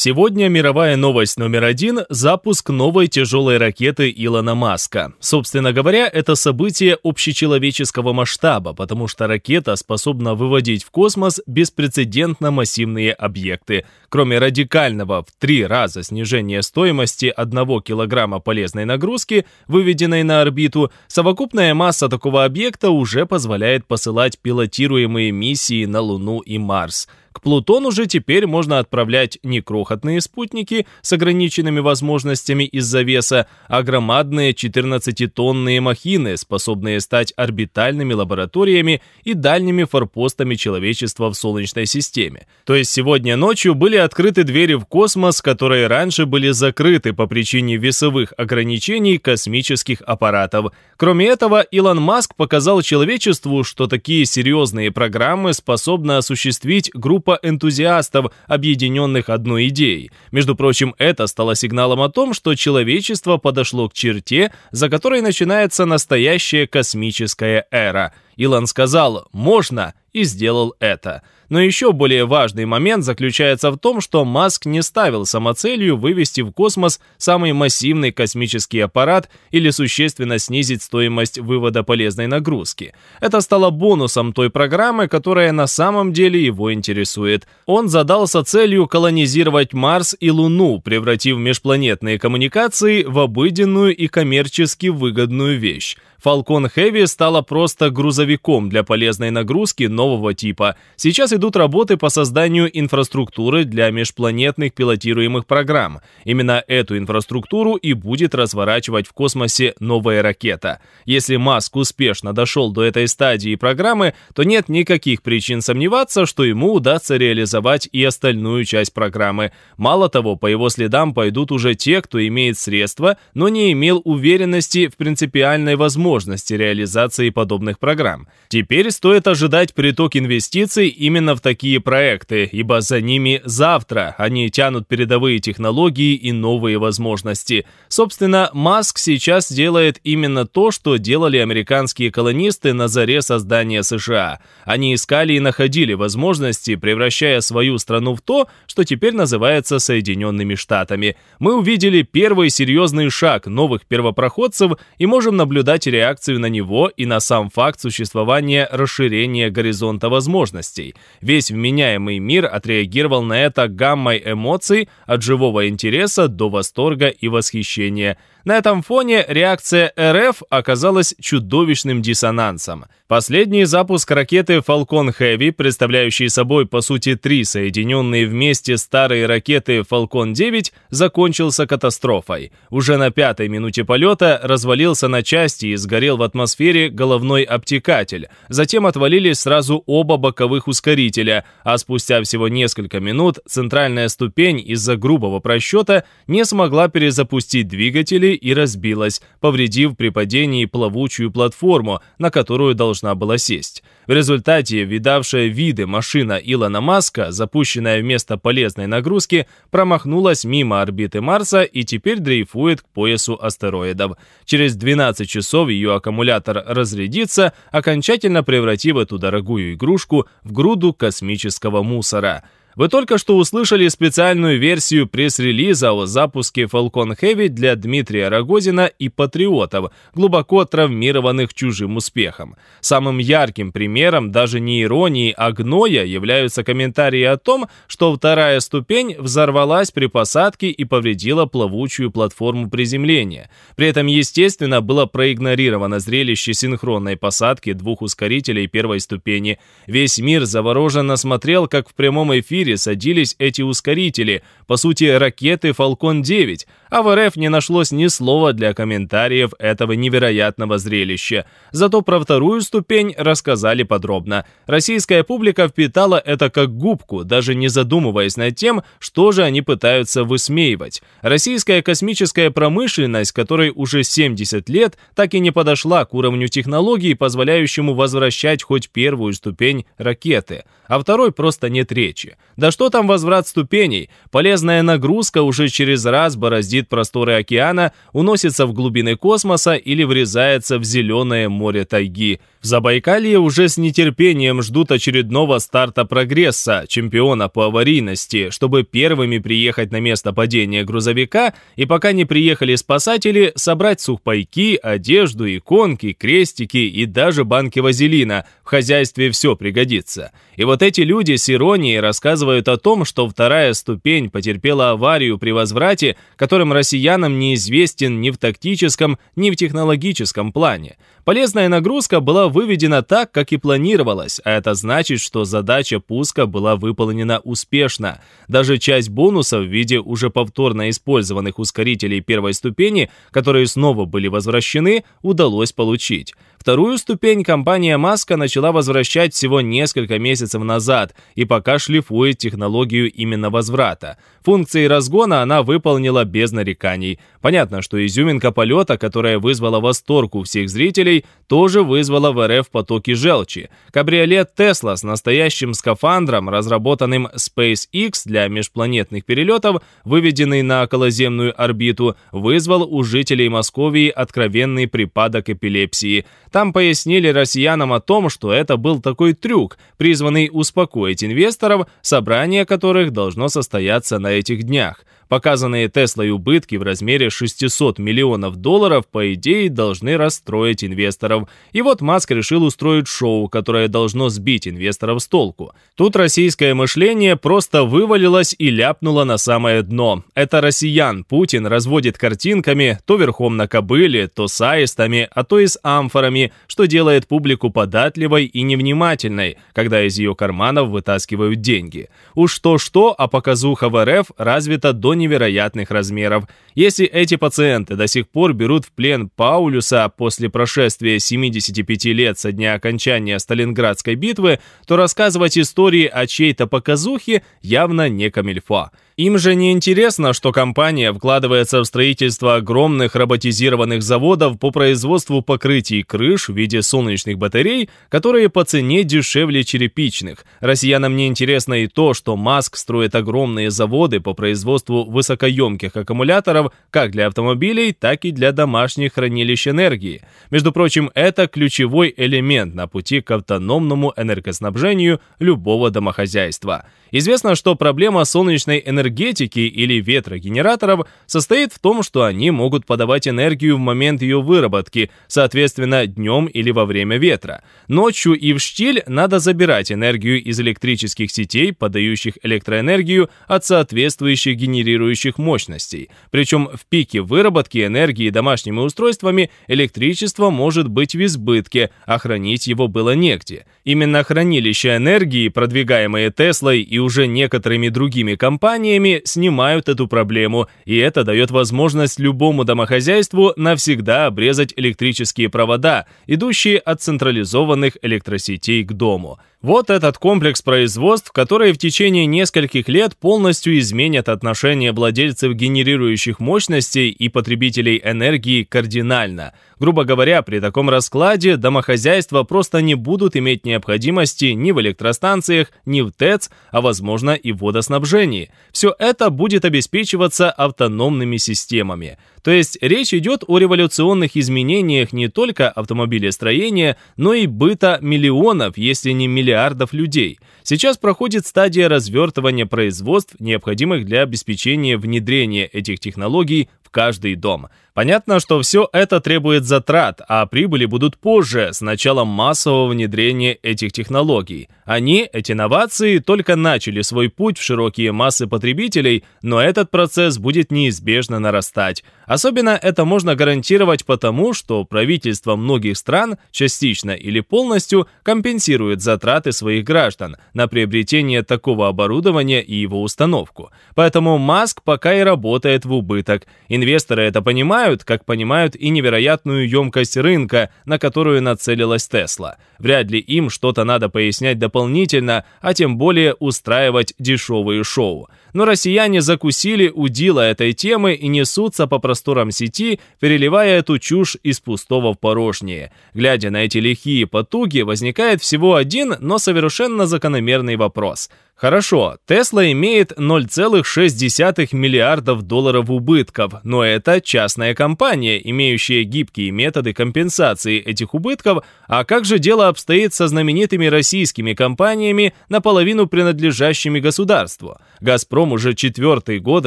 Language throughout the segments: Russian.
Сегодня мировая новость номер один – запуск новой тяжелой ракеты Илона Маска. Собственно говоря, это событие общечеловеческого масштаба, потому что ракета способна выводить в космос беспрецедентно массивные объекты, Кроме радикального в три раза снижения стоимости 1 килограмма полезной нагрузки, выведенной на орбиту, совокупная масса такого объекта уже позволяет посылать пилотируемые миссии на Луну и Марс. К Плутону же теперь можно отправлять не крохотные спутники с ограниченными возможностями из-за веса, а громадные 14-тонные махины, способные стать орбитальными лабораториями и дальними форпостами человечества в Солнечной системе. То есть сегодня ночью были открыты двери в космос, которые раньше были закрыты по причине весовых ограничений космических аппаратов. Кроме этого, Илон Маск показал человечеству, что такие серьезные программы способна осуществить группа энтузиастов, объединенных одной идеей. Между прочим, это стало сигналом о том, что человечество подошло к черте, за которой начинается настоящая космическая эра. Илон сказал «можно», и сделал это. Но еще более важный момент заключается в том, что Маск не ставил самоцелью вывести в космос самый массивный космический аппарат или существенно снизить стоимость вывода полезной нагрузки. Это стало бонусом той программы, которая на самом деле его интересует. Он задался целью колонизировать Марс и Луну, превратив межпланетные коммуникации в обыденную и коммерчески выгодную вещь. Falcon Heavy стала просто грузовиком для полезной нагрузки, но нового типа. Сейчас идут работы по созданию инфраструктуры для межпланетных пилотируемых программ. Именно эту инфраструктуру и будет разворачивать в космосе новая ракета. Если Маск успешно дошел до этой стадии программы, то нет никаких причин сомневаться, что ему удастся реализовать и остальную часть программы. Мало того, по его следам пойдут уже те, кто имеет средства, но не имел уверенности в принципиальной возможности реализации подобных программ. Теперь стоит ожидать пред приток инвестиций именно в такие проекты, ибо за ними завтра они тянут передовые технологии и новые возможности. Собственно, Маск сейчас делает именно то, что делали американские колонисты на заре создания США. Они искали и находили возможности, превращая свою страну в то, что теперь называется Соединенными Штатами. Мы увидели первый серьезный шаг новых первопроходцев и можем наблюдать реакцию на него и на сам факт существования расширения горизонта горизонта возможностей. Весь вменяемый мир отреагировал на это гаммой эмоций от живого интереса до восторга и восхищения. На этом фоне реакция РФ оказалась чудовищным диссонансом. Последний запуск ракеты Falcon Heavy, представляющий собой по сути три соединенные вместе старые ракеты Falcon 9, закончился катастрофой. Уже на пятой минуте полета развалился на части и сгорел в атмосфере головной обтекатель. Затем отвалились сразу сразу оба боковых ускорителя, а спустя всего несколько минут центральная ступень из-за грубого просчета не смогла перезапустить двигатели и разбилась, повредив при падении плавучую платформу, на которую должна была сесть. В результате видавшая виды машина Илона Маска, запущенная вместо полезной нагрузки, промахнулась мимо орбиты Марса и теперь дрейфует к поясу астероидов. Через 12 часов ее аккумулятор разрядится, окончательно превратив эту дорогую любую игрушку в груду космического мусора – вы только что услышали специальную версию пресс-релиза о запуске Falcon Heavy для Дмитрия Рогозина и патриотов, глубоко травмированных чужим успехом. Самым ярким примером даже не иронии, а гноя являются комментарии о том, что вторая ступень взорвалась при посадке и повредила плавучую платформу приземления. При этом, естественно, было проигнорировано зрелище синхронной посадки двух ускорителей первой ступени. Весь мир завороженно смотрел, как в прямом эфире мире садились эти ускорители, по сути, ракеты Falcon 9, а в РФ не нашлось ни слова для комментариев этого невероятного зрелища. Зато про вторую ступень рассказали подробно. Российская публика впитала это как губку, даже не задумываясь над тем, что же они пытаются высмеивать. Российская космическая промышленность, которой уже 70 лет, так и не подошла к уровню технологий, позволяющему возвращать хоть первую ступень ракеты, а второй просто нет речи. Да что там возврат ступеней? Полезная нагрузка уже через раз бороздит бороздит просторы океана, уносится в глубины космоса или врезается в зеленое море тайги – в Забайкалье уже с нетерпением ждут очередного старта прогресса, чемпиона по аварийности, чтобы первыми приехать на место падения грузовика и пока не приехали спасатели, собрать сухпайки, одежду, иконки, крестики и даже банки вазелина. В хозяйстве все пригодится. И вот эти люди с иронией рассказывают о том, что вторая ступень потерпела аварию при возврате, которым россиянам неизвестен ни в тактическом, ни в технологическом плане. Полезная нагрузка была была выведена так, как и планировалось, а это значит, что задача пуска была выполнена успешно. Даже часть бонусов в виде уже повторно использованных ускорителей первой ступени, которые снова были возвращены, удалось получить. Вторую ступень компания Маска начала возвращать всего несколько месяцев назад и пока шлифует технологию именно возврата. Функции разгона она выполнила без нареканий. Понятно, что изюминка полета, которая вызвала восторг у всех зрителей, тоже вызвала в РФ потоки желчи. Кабриолет Тесла с настоящим скафандром, разработанным SpaceX для межпланетных перелетов, выведенный на околоземную орбиту, вызвал у жителей Московии откровенный припадок эпилепсии – там пояснили россиянам о том, что это был такой трюк, призванный успокоить инвесторов, собрание которых должно состояться на этих днях – Показанные Теслой убытки в размере 600 миллионов долларов, по идее, должны расстроить инвесторов. И вот Маск решил устроить шоу, которое должно сбить инвесторов с толку. Тут российское мышление просто вывалилось и ляпнуло на самое дно. Это россиян Путин разводит картинками то верхом на кобыле, то с аистами, а то и с амфорами, что делает публику податливой и невнимательной, когда из ее карманов вытаскивают деньги. Уж то-что, а показуха в РФ развита до невероятных размеров. Если эти пациенты до сих пор берут в плен Паулюса после прошествия 75 лет со дня окончания Сталинградской битвы, то рассказывать истории о чьей-то показухе явно не камильфа. Им же не интересно, что компания вкладывается в строительство огромных роботизированных заводов по производству покрытий крыш в виде солнечных батарей, которые по цене дешевле черепичных. Россиянам не интересно и то, что Маск строит огромные заводы по производству высокоемких аккумуляторов как для автомобилей, так и для домашних хранилищ энергии. Между прочим, это ключевой элемент на пути к автономному энергоснабжению любого домохозяйства. Известно, что проблема солнечной энергетики или ветрогенераторов состоит в том, что они могут подавать энергию в момент ее выработки, соответственно, днем или во время ветра. Ночью и в штиль надо забирать энергию из электрических сетей, подающих электроэнергию от соответствующих генерирующих генерирующих мощностей. Причем в пике выработки энергии домашними устройствами электричество может быть в избытке, а хранить его было негде. Именно хранилища энергии, продвигаемые Теслой и уже некоторыми другими компаниями, снимают эту проблему, и это дает возможность любому домохозяйству навсегда обрезать электрические провода, идущие от централизованных электросетей к дому. Вот этот комплекс производств, которые в течение нескольких лет полностью изменят отношение владельцев генерирующих мощностей и потребителей энергии кардинально. Грубо говоря, при таком раскладе домохозяйства просто не будут иметь необходимости ни в электростанциях, ни в ТЭЦ, а возможно и в водоснабжении. Все это будет обеспечиваться автономными системами. То есть речь идет о революционных изменениях не только автомобилестроения, но и быта миллионов, если не миллионов миллиардов людей. Сейчас проходит стадия развертывания производств, необходимых для обеспечения внедрения этих технологий в каждый дом. Понятно, что все это требует затрат, а прибыли будут позже, с началом массового внедрения этих технологий. Они, эти новации, только начали свой путь в широкие массы потребителей, но этот процесс будет неизбежно нарастать. Особенно это можно гарантировать потому, что правительства многих стран частично или полностью компенсируют затраты затраты своих граждан на приобретение такого оборудования и его установку. Поэтому Маск пока и работает в убыток. Инвесторы это понимают, как понимают и невероятную емкость рынка, на которую нацелилась Тесла. Вряд ли им что-то надо пояснять дополнительно, а тем более устраивать дешевые шоу но россияне закусили удила этой темы и несутся по просторам сети, переливая эту чушь из пустого в порожнее. Глядя на эти лихие потуги, возникает всего один, но совершенно закономерный вопрос. Хорошо, Тесла имеет 0,6 миллиардов долларов убытков, но это частная компания, имеющая гибкие методы компенсации этих убытков, а как же дело обстоит со знаменитыми российскими компаниями, наполовину принадлежащими государству? «Газпром» Газпром уже четвертый год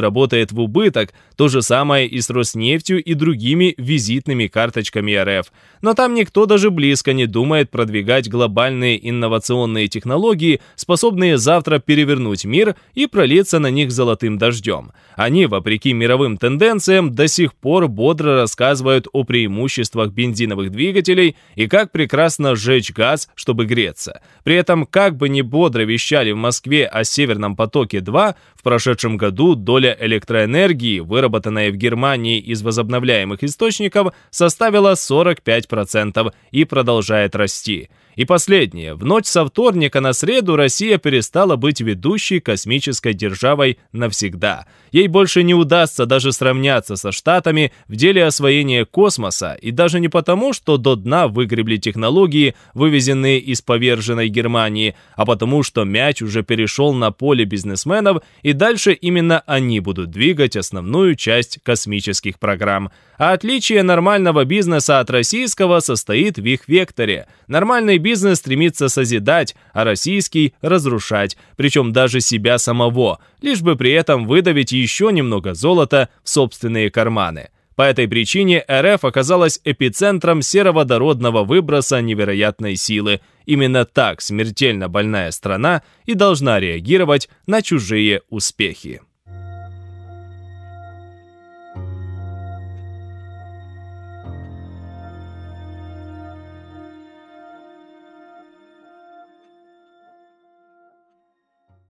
работает в убыток, то же самое и с Роснефтью и другими визитными карточками РФ. Но там никто даже близко не думает продвигать глобальные инновационные технологии, способные завтра перевернуть мир и пролиться на них золотым дождем. Они, вопреки мировым тенденциям, до сих пор бодро рассказывают о преимуществах бензиновых двигателей и как прекрасно сжечь газ, чтобы греться. При этом, как бы ни бодро вещали в Москве о «Северном потоке-2», в прошедшем году доля электроэнергии, выработанная в Германии из возобновляемых источников, составила 45% и продолжает расти. И последнее. В ночь со вторника на среду Россия перестала быть ведущей космической державой навсегда. Ей больше не удастся даже сравняться со Штатами в деле освоения космоса, и даже не потому, что до дна выгребли технологии, вывезенные из поверженной Германии, а потому, что мяч уже перешел на поле бизнесменов, и дальше именно они будут двигать основную часть космических программ. А отличие нормального бизнеса от российского состоит в их векторе. Нормальный бизнес стремится созидать, а российский – разрушать, причем даже себя самого, лишь бы при этом выдавить еще немного золота в собственные карманы. По этой причине РФ оказалась эпицентром сероводородного выброса невероятной силы. Именно так смертельно больная страна и должна реагировать на чужие успехи.